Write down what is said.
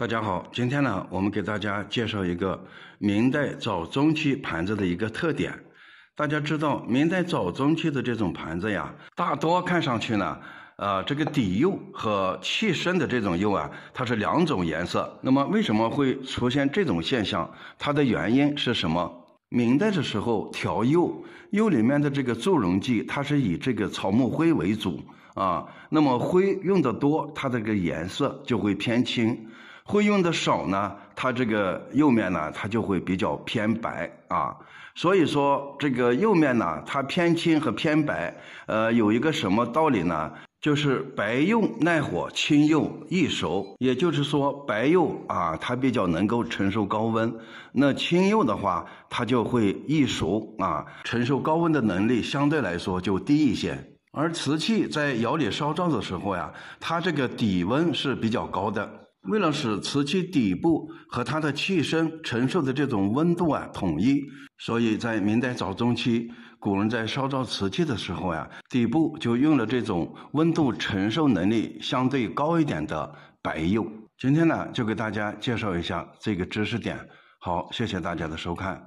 大家好，今天呢，我们给大家介绍一个明代早中期盘子的一个特点。大家知道，明代早中期的这种盘子呀，大多看上去呢，呃，这个底釉和器身的这种釉啊，它是两种颜色。那么为什么会出现这种现象？它的原因是什么？明代的时候调釉，釉里面的这个助溶剂，它是以这个草木灰为主啊。那么灰用的多，它这个颜色就会偏青。会用的少呢，它这个釉面呢，它就会比较偏白啊。所以说，这个釉面呢，它偏青和偏白，呃，有一个什么道理呢？就是白釉耐火，青釉易熟。也就是说，白釉啊，它比较能够承受高温；那青釉的话，它就会易熟啊，承受高温的能力相对来说就低一些。而瓷器在窑里烧造的时候呀，它这个底温是比较高的。为了使瓷器底部和它的器身承受的这种温度啊统一，所以在明代早中期，古人在烧造瓷器的时候呀，底部就用了这种温度承受能力相对高一点的白釉。今天呢，就给大家介绍一下这个知识点。好，谢谢大家的收看。